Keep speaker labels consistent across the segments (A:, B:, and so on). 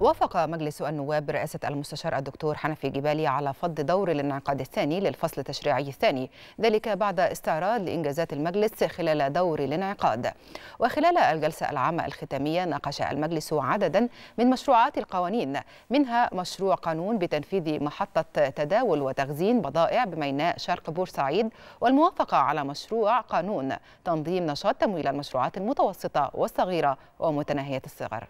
A: وافق مجلس النواب برئاسة المستشار الدكتور حنفي جبالي على فض دور الانعقاد الثاني للفصل التشريعي الثاني ذلك بعد استعراض لإنجازات المجلس خلال دور الانعقاد وخلال الجلسة العامة الختامية ناقش المجلس عددا من مشروعات القوانين منها مشروع قانون بتنفيذ محطة تداول وتخزين بضائع بميناء شرق بورسعيد والموافقة على مشروع قانون تنظيم نشاط تمويل المشروعات المتوسطة والصغيرة ومتناهية الصغر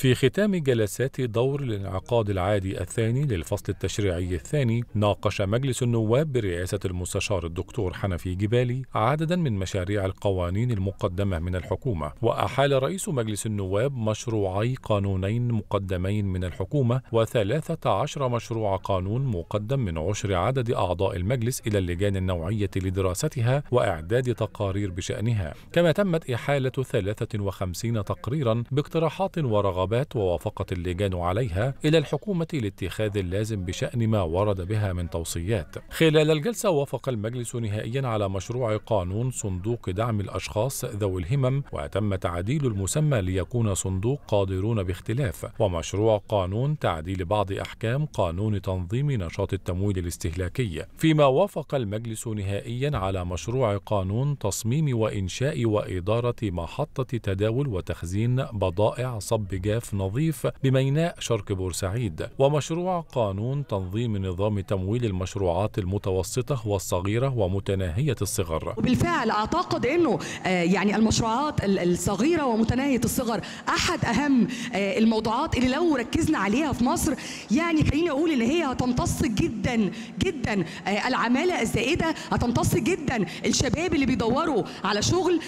B: في ختام جلسات دور الانعقاد العادي الثاني للفصل التشريعي الثاني ناقش مجلس النواب برئاسة المستشار الدكتور حنفي جبالي عددا من مشاريع القوانين المقدمة من الحكومة وأحال رئيس مجلس النواب مشروعي قانونين مقدمين من الحكومة وثلاثة عشر مشروع قانون مقدم من عشر عدد أعضاء المجلس إلى اللجان النوعية لدراستها وإعداد تقارير بشأنها كما تمت إحالة 53 تقريرا باقتراحات ورغبات الرغبات ووافقت اللجان عليها إلى الحكومة لاتخاذ اللازم بشأن ما ورد بها من توصيات خلال الجلسة وافق المجلس نهائيا على مشروع قانون صندوق دعم الأشخاص ذوي الهمم وتم تعديل المسمى ليكون صندوق قادرون باختلاف ومشروع قانون تعديل بعض أحكام قانون تنظيم نشاط التمويل الاستهلاكي فيما وافق المجلس نهائيا على مشروع قانون تصميم وإنشاء وإدارة محطة تداول وتخزين بضائع صب جاف إتلاف نظيف بميناء شرق بورسعيد ومشروع قانون تنظيم نظام تمويل المشروعات المتوسطة والصغيرة ومتناهية الصغر
C: وبالفعل أعتقد أنه آه، يعني المشروعات الصغيرة ومتناهية الصغر أحد أهم آه، الموضوعات اللي لو ركزنا عليها في مصر يعني خليني أقول إن هي هتمتص جدا جدا آه، العمالة الزائدة هتمتص جدا الشباب اللي بيدوروا على شغل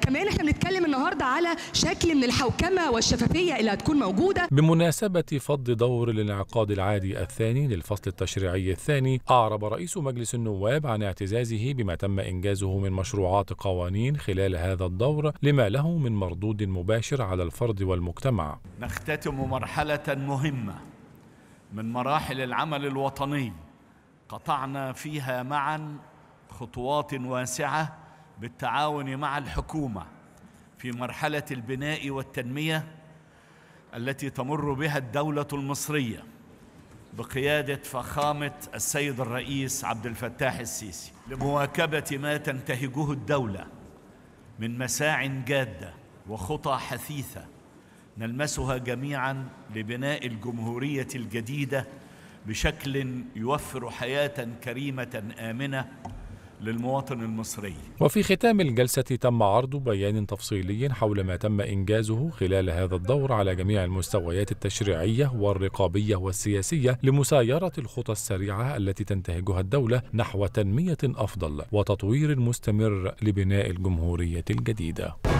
C: كمان احنا بنتكلم النهارده على شكل من الحوكمة والشفافية اللي تكون موجودة
B: بمناسبة فض دور الانعقاد العادي الثاني للفصل التشريعي الثاني أعرب رئيس مجلس النواب عن اعتزازه بما تم إنجازه من مشروعات قوانين خلال هذا الدور لما له من مردود مباشر على الفرد والمجتمع
D: نختتم مرحلة مهمة من مراحل العمل الوطني قطعنا فيها معا خطوات واسعة بالتعاون مع الحكومة في مرحلة البناء والتنمية التي تمر بها الدولة المصرية بقيادة فخامة السيد الرئيس عبد الفتاح السيسي لمواكبة ما تنتهجه الدولة من مساع جادة وخطى حثيثة نلمسها جميعا لبناء الجمهورية الجديدة بشكل يوفر حياة كريمة آمنة للمواطن المصري
B: وفي ختام الجلسة تم عرض بيان تفصيلي حول ما تم إنجازه خلال هذا الدور على جميع المستويات التشريعية والرقابية والسياسية لمسايرة الخطى السريعة التي تنتهجها الدولة نحو تنمية أفضل وتطوير مستمر لبناء الجمهورية الجديدة